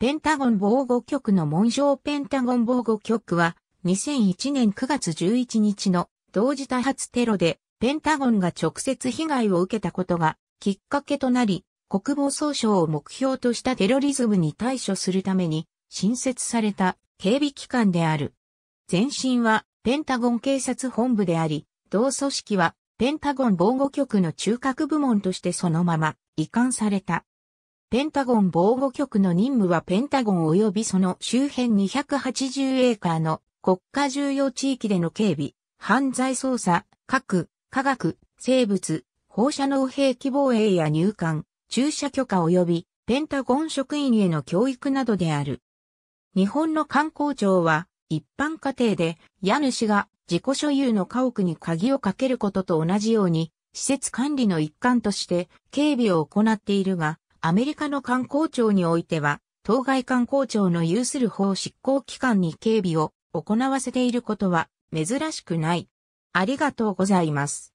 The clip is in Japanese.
ペンタゴン防護局の紋章ペンタゴン防護局は2001年9月11日の同時多発テロでペンタゴンが直接被害を受けたことがきっかけとなり国防総省を目標としたテロリズムに対処するために新設された警備機関である。前身はペンタゴン警察本部であり、同組織はペンタゴン防護局の中核部門としてそのまま移管された。ペンタゴン防護局の任務はペンタゴン及びその周辺280エーカーの国家重要地域での警備、犯罪捜査、核、科学、生物、放射能兵器防衛や入管、駐車許可及びペンタゴン職員への教育などである。日本の観光庁は一般家庭で家主が自己所有の家屋に鍵をかけることと同じように施設管理の一環として警備を行っているが、アメリカの観光庁においては、当該観光庁の有する法執行機関に警備を行わせていることは珍しくない。ありがとうございます。